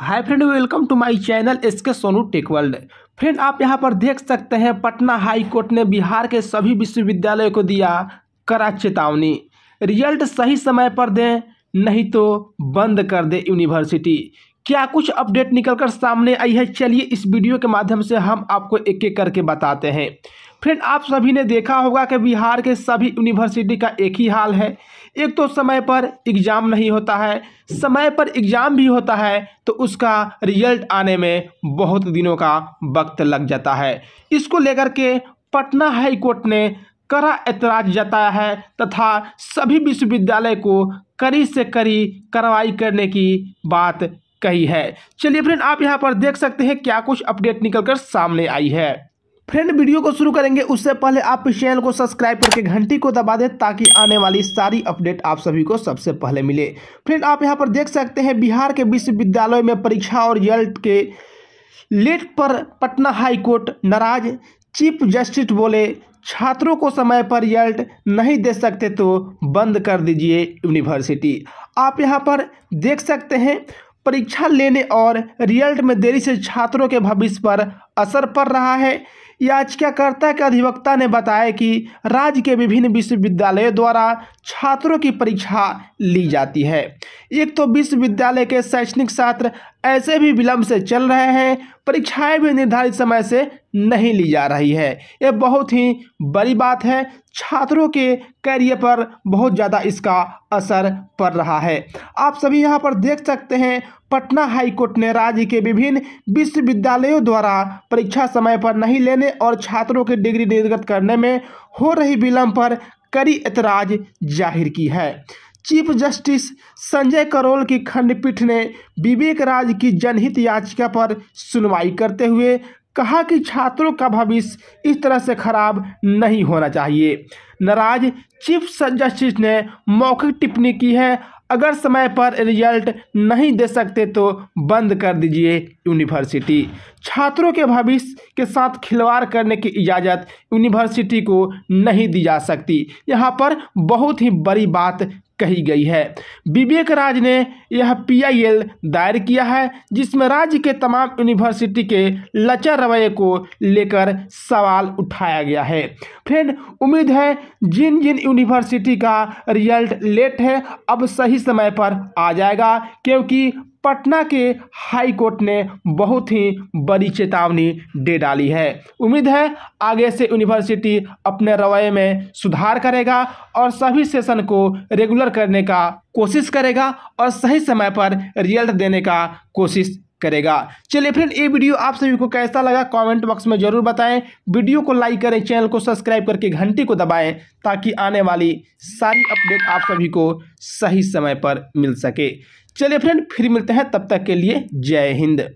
hi friend welcome to my channel इसके Sonu tech world friend आप यहां पर देख सकते हैं पटना हाई कोर्ट ने बिहार के सभी विश्वविद्यालय को दिया करा चेतावनी रिजल्ट सही समय पर दें नहीं तो बंद कर दे यूनिवर्सिटी क्या कुछ अपडेट निकलकर सामने आई है चलिए इस वीडियो के माध्यम से हम आपको एक एक करके बताते हैं फ्रेंड आप सभी ने देखा होगा कि बिहार के सभी यूनिवर्सिटी का एक ही हाल है एक तो समय पर एग्ज़ाम नहीं होता है समय पर एग्ज़ाम भी होता है तो उसका रिजल्ट आने में बहुत दिनों का वक्त लग जाता है इसको लेकर के पटना हाई कोर्ट ने कड़ा ऐतराज जताया है तथा सभी विश्वविद्यालय को कड़ी से कड़ी कार्रवाई करने की बात कही है चलिए फ्रेंड आप यहाँ पर देख सकते हैं क्या कुछ अपडेट निकलकर सामने आई है फ्रेंड वीडियो को शुरू करेंगे उससे पहले आप इस चैनल को सब्सक्राइब करके घंटी को दबा दें ताकि आने वाली सारी अपडेट आप सभी को सबसे पहले मिले फ्रेंड आप यहाँ पर देख सकते हैं बिहार के विश्वविद्यालय में परीक्षा और रिजल्ट के लेट पर पटना हाईकोर्ट नाराज चीफ जस्टिस बोले छात्रों को समय पर रिजल्ट नहीं दे सकते तो बंद कर दीजिए यूनिवर्सिटी आप यहाँ पर देख सकते हैं परीक्षा लेने और रिजल्ट में देरी से छात्रों के भविष्य पर असर पड़ रहा है याचिकाकर्ता के अधिवक्ता ने बताया कि राज्य के विभिन्न विश्वविद्यालयों द्वारा छात्रों की परीक्षा ली जाती है एक तो विश्वविद्यालय के शैक्षणिक छात्र ऐसे भी विलंब से चल रहे हैं परीक्षाएं भी निर्धारित समय से नहीं ली जा रही है ये बहुत ही बड़ी बात है छात्रों के करियर पर बहुत ज़्यादा इसका असर पड़ रहा है आप सभी यहाँ पर देख सकते हैं पटना हाईकोर्ट ने राज्य के विभिन्न विश्वविद्यालयों द्वारा परीक्षा समय पर नहीं लेने और छात्रों की डिग्री निर्गत करने में हो रही विलंब पर कड़ी एतराज जाहिर की है चीफ जस्टिस संजय करोल की खंडपीठ ने विवेक राज की जनहित याचिका पर सुनवाई करते हुए कहा कि छात्रों का भविष्य इस तरह से खराब नहीं होना चाहिए नाराज चीफ जस्टिस ने मौखिक टिप्पणी की है अगर समय पर रिजल्ट नहीं दे सकते तो बंद कर दीजिए यूनिवर्सिटी छात्रों के भविष्य के साथ खिलवाड़ करने की इजाज़त यूनिवर्सिटी को नहीं दी जा सकती यहाँ पर बहुत ही बड़ी बात कही गई है विवेक राज ने यह पीआईएल दायर किया है जिसमें राज्य के तमाम यूनिवर्सिटी के लचर रवैये को लेकर सवाल उठाया गया है फ्रेंड उम्मीद है जिन जिन यूनिवर्सिटी का रिजल्ट लेट है अब सही समय पर आ जाएगा क्योंकि पटना के हाई कोर्ट ने बहुत ही बड़ी चेतावनी दे डाली है उम्मीद है आगे से यूनिवर्सिटी अपने रवैये में सुधार करेगा और सभी सेशन को रेगुलर करने का कोशिश करेगा और सही समय पर रिजल्ट देने का कोशिश करेगा चलिए फ्रेंड ये वीडियो आप सभी को कैसा लगा कमेंट बॉक्स में जरूर बताएं वीडियो को लाइक करें चैनल को सब्सक्राइब करके घंटी को दबाएं ताकि आने वाली सारी अपडेट आप सभी को सही समय पर मिल सके चलिए फ्रेंड फिर मिलते हैं तब तक के लिए जय हिंद